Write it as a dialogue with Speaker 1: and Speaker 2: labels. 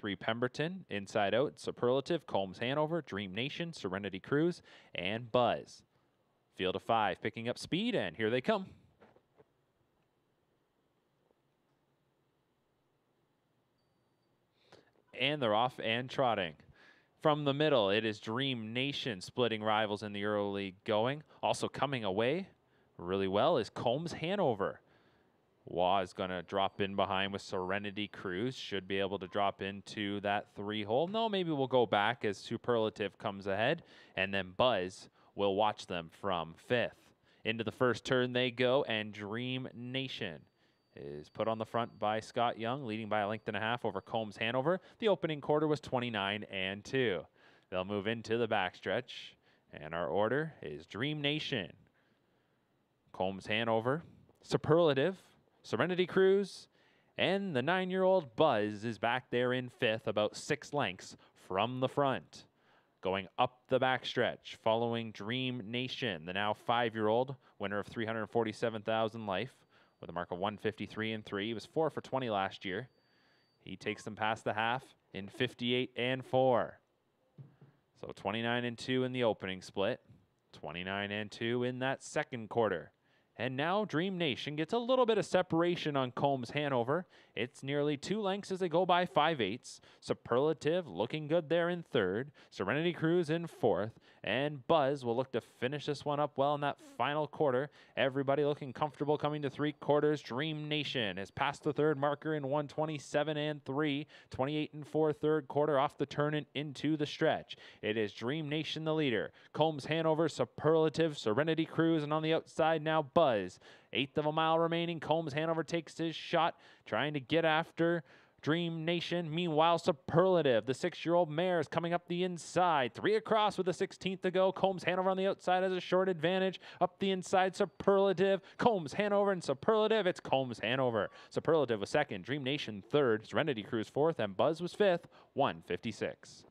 Speaker 1: 3 Pemberton, Inside Out, Superlative, Combs Hanover, Dream Nation, Serenity Cruise, and Buzz. Field of five picking up speed, and here they come. And they're off and trotting. From the middle, it is Dream Nation splitting rivals in the early going. Also coming away really well is Combs Hanover. Waugh is going to drop in behind with Serenity Cruise. Should be able to drop into that three hole. No, maybe we'll go back as Superlative comes ahead. And then Buzz will watch them from fifth. Into the first turn they go, and Dream Nation is put on the front by Scott Young, leading by a length and a half over Combs Hanover. The opening quarter was 29 and 2. They'll move into the backstretch, and our order is Dream Nation, Combs Hanover, Superlative, Serenity Cruise, and the nine year old Buzz is back there in fifth, about six lengths from the front. Going up the backstretch, following Dream Nation, the now five year old winner of 347,000 life with a mark of 153 and 3. He was 4 for 20 last year. He takes them past the half in 58 and 4. So 29 and 2 in the opening split, 29 and 2 in that second quarter. And now Dream Nation gets a little bit of separation on Combs Hanover. It's nearly two lengths as they go by five eighths. Superlative looking good there in third. Serenity Cruise in fourth. And Buzz will look to finish this one up well in that final quarter. Everybody looking comfortable coming to three quarters. Dream Nation has passed the third marker in 127 and 3, 28 and 4 third quarter off the turn and into the stretch. It is Dream Nation the leader. Combs Hanover, Superlative, Serenity Cruise, and on the outside now Buzz. Eighth of a mile remaining. Combs Hanover takes his shot, trying to get after Dream Nation, meanwhile, superlative. The six year old mare is coming up the inside. Three across with the 16th to go. Combs Hanover on the outside has a short advantage. Up the inside, superlative. Combs Hanover and superlative. It's Combs Hanover. Superlative was second. Dream Nation third. Serenity Cruise fourth. And Buzz was fifth. 156.